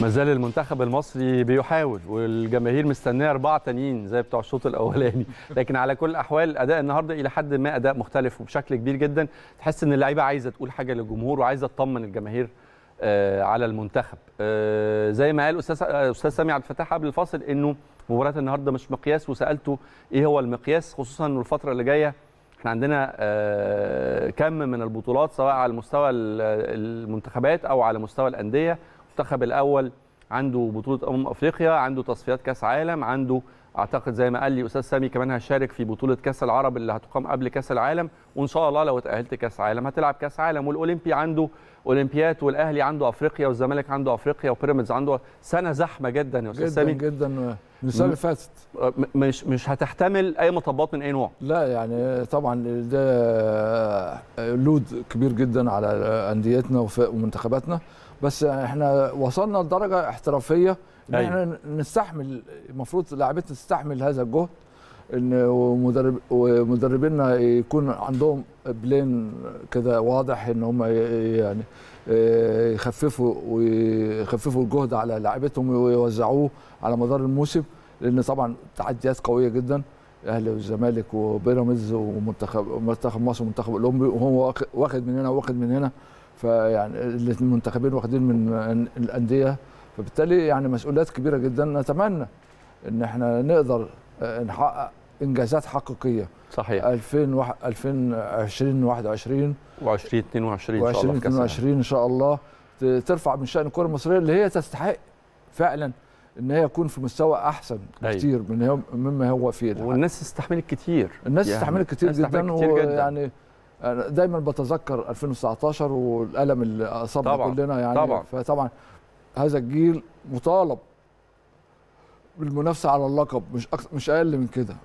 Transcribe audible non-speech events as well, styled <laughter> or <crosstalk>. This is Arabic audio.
ما زال المنتخب المصري بيحاول والجماهير مستنيه اربعه تانيين زي بتوع الشوط الاولاني <laughs> لكن على كل الاحوال اداء النهارده الى حد ما اداء مختلف وبشكل كبير جدا تحس ان اللعيبه عايزه تقول حاجه للجمهور وعايزه تطمن الجماهير آه، على المنتخب آه، زي ما قال استاذ استاذ سامي عبد الفتاح قبل الفاصل انه مباراه النهارده مش مقياس وسالته ايه هو المقياس خصوصا انه الفتره اللي جايه احنا عندنا آه، كم من البطولات سواء على مستوى المنتخبات او على مستوى الانديه المنتخب الاول عنده بطوله امم افريقيا عنده تصفيات كاس عالم عنده اعتقد زي ما قال لي استاذ سامي كمان هشارك في بطوله كاس العرب اللي هتقام قبل كاس العالم وان شاء الله لو اتاهلت كاس عالم هتلعب كاس عالم والاولمبي عنده اولمبيات والاهلي عنده افريقيا والزمالك عنده افريقيا وبيراميدز عنده سنه زحمه جدا يا استاذ سامي جدا جدا السنه اللي فاتت مش مش هتحتمل اي مطبات من اي نوع لا يعني طبعا ده لود كبير جدا على انديتنا ومنتخباتنا بس احنا وصلنا لدرجه احترافيه نحن احنا نستحمل المفروض لاعبتنا تستحمل هذا الجهد ان ومدرب ومدربينا يكون عندهم بلان كده واضح ان هم يعني آه، يخففوا ويخففوا الجهد على لاعبتهم ويوزعوه على مدار الموسم لان طبعا تعديات قويه جدا الاهلي والزمالك وبيراميدز ومنتخب منتخب مصر ومنتخب الاولمبي وهو واخد من هنا واخد من هنا فيعني المنتخبين واخدين من الانديه فبالتالي يعني مسؤوليات كبيره جدا نتمنى ان احنا نقدر آه، نحقق انجازات حقيقيه صحيح 2020 21 و2022 و2022 و20 ان شاء الله ترفع من شان الكره المصريه اللي هي تستحق فعلا ان هي يكون في مستوى احسن كتير من هو مما هو فيه الحق. والناس استحملت كتير الناس يعني استحملت كتير جدا, كتير جدا. يعني دايما بتذكر 2019 والالم اللي اصابنا كلنا يعني طبعا فطبعا هذا الجيل مطالب بالمنافسه على اللقب مش مش اقل من كده